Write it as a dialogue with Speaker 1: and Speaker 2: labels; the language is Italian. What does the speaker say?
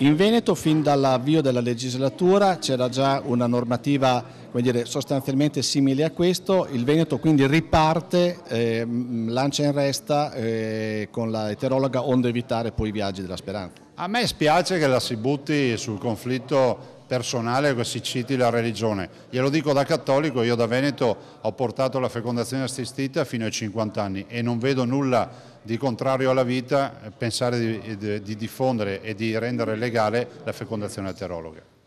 Speaker 1: In Veneto fin dall'avvio della legislatura c'era già una normativa dire, sostanzialmente simile a questo, il Veneto quindi riparte, eh, lancia in resta eh, con la eterologa onde evitare poi i viaggi della speranza. A me
Speaker 2: spiace che la si butti sul conflitto personale che si citi la religione. Glielo dico da cattolico, io da Veneto ho portato la fecondazione assistita fino ai 50 anni e non vedo nulla di contrario alla vita eh, pensare di, di, diffondere e di rendere legale la fecondazione eterologa.